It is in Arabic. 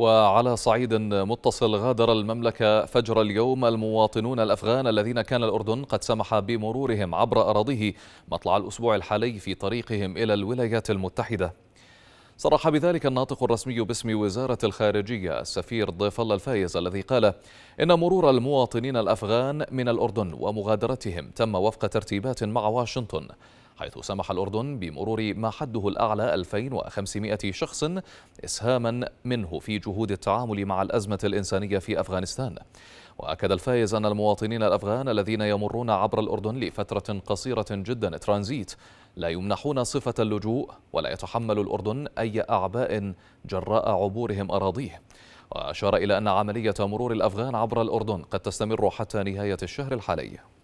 وعلى صعيد متصل غادر المملكة فجر اليوم المواطنون الأفغان الذين كان الأردن قد سمح بمرورهم عبر أراضيه مطلع الأسبوع الحالي في طريقهم إلى الولايات المتحدة صرح بذلك الناطق الرسمي باسم وزارة الخارجية السفير ضيف الله الفايز الذي قال إن مرور المواطنين الأفغان من الأردن ومغادرتهم تم وفق ترتيبات مع واشنطن حيث سمح الأردن بمرور ما حده الأعلى 2500 شخص إسهاما منه في جهود التعامل مع الأزمة الإنسانية في أفغانستان وأكد الفايز أن المواطنين الأفغان الذين يمرون عبر الأردن لفترة قصيرة جدا ترانزيت لا يمنحون صفة اللجوء ولا يتحمل الأردن أي أعباء جراء عبورهم أراضيه وأشار إلى أن عملية مرور الأفغان عبر الأردن قد تستمر حتى نهاية الشهر الحالي